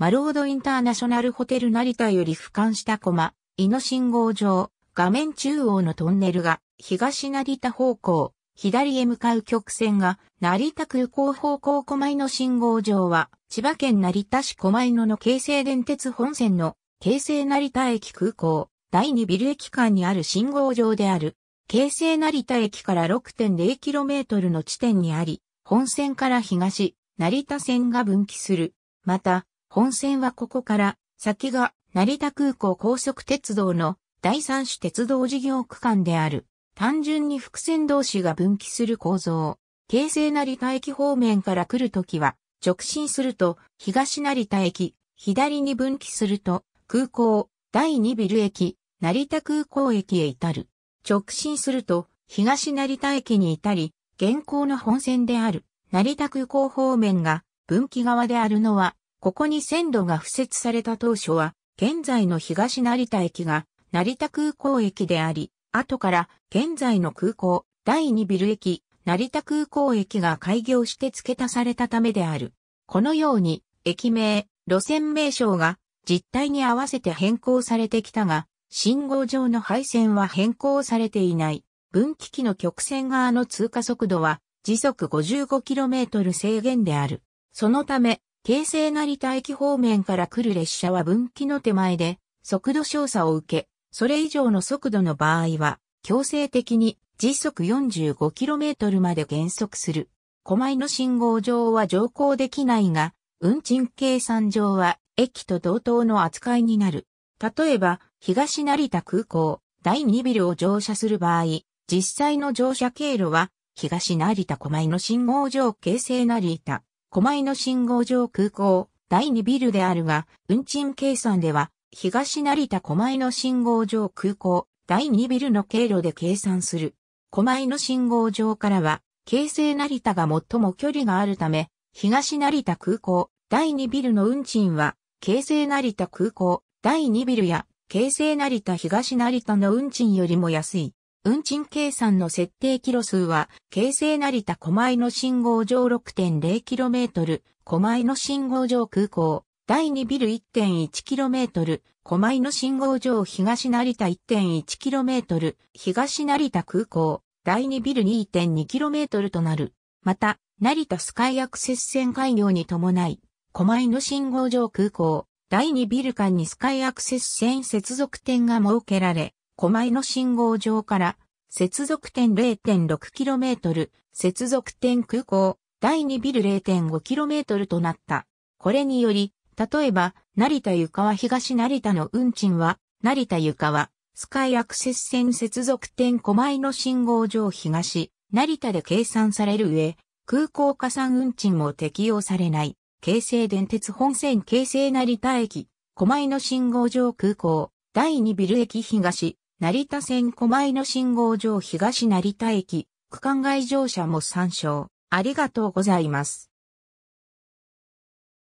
マロードインターナショナルホテル成田より俯瞰したコマ、イの信号場、画面中央のトンネルが東成田方向、左へ向かう曲線が成田空港方向駒井の信号場は千葉県成田市駒井野の京成電鉄本線の京成成田駅空港第2ビル駅間にある信号場である京成成田駅から 6.0km の地点にあり本線から東成田線が分岐する。また本線はここから先が成田空港高速鉄道の第三種鉄道事業区間である。単純に伏線同士が分岐する構造。京成成田駅方面から来るときは、直進すると東成田駅、左に分岐すると空港、第二ビル駅、成田空港駅へ至る。直進すると東成田駅に至り、現行の本線である成田空港方面が分岐側であるのはここに線路が付設された当初は、現在の東成田駅が成田空港駅であり、後から現在の空港第2ビル駅、成田空港駅が開業して付け足されたためである。このように、駅名、路線名称が実態に合わせて変更されてきたが、信号上の配線は変更されていない。分岐器の曲線側の通過速度は時速 55km 制限である。そのため、京成成田駅方面から来る列車は分岐の手前で速度調査を受け、それ以上の速度の場合は、強制的に時速 45km まで減速する。狛江の信号上は乗降できないが、運賃計算上は駅と同等の扱いになる。例えば、東成田空港、第2ビルを乗車する場合、実際の乗車経路は、東成田狛江の信号上京成成田、狛江の信号場空港、第2ビルであるが、運賃計算では、東成田狛江の信号場空港、第2ビルの経路で計算する。狛江の信号場からは、京成成田が最も距離があるため、東成田空港、第2ビルの運賃は、京成成田空港、第2ビルや、京成成田東成田の運賃よりも安い。運賃計算の設定キロ数は、京成成田狛江の信号場 6.0km、狛江の信号場空港、第2ビル 1.1km、狛江の信号場東成田 1.1km、東成田空港、第2ビル 2.2km となる。また、成田スカイアクセス線開業に伴い、狛江の信号場空港、第2ビル間にスカイアクセス線接続点が設けられ、狛江の信号場から、接続点 0.6km、接続点空港、第2ビル 0.5km となった。これにより、例えば、成田床は東成田の運賃は、成田床は、スカイアクセス線接続点狛江の信号場東、成田で計算される上、空港加算運賃も適用されない。京成電鉄本線京成成田駅、狛江の信号場空港、第2ビル駅東、成田線狛江の信号場東成田駅、区間外乗車も参照。ありがとうございます。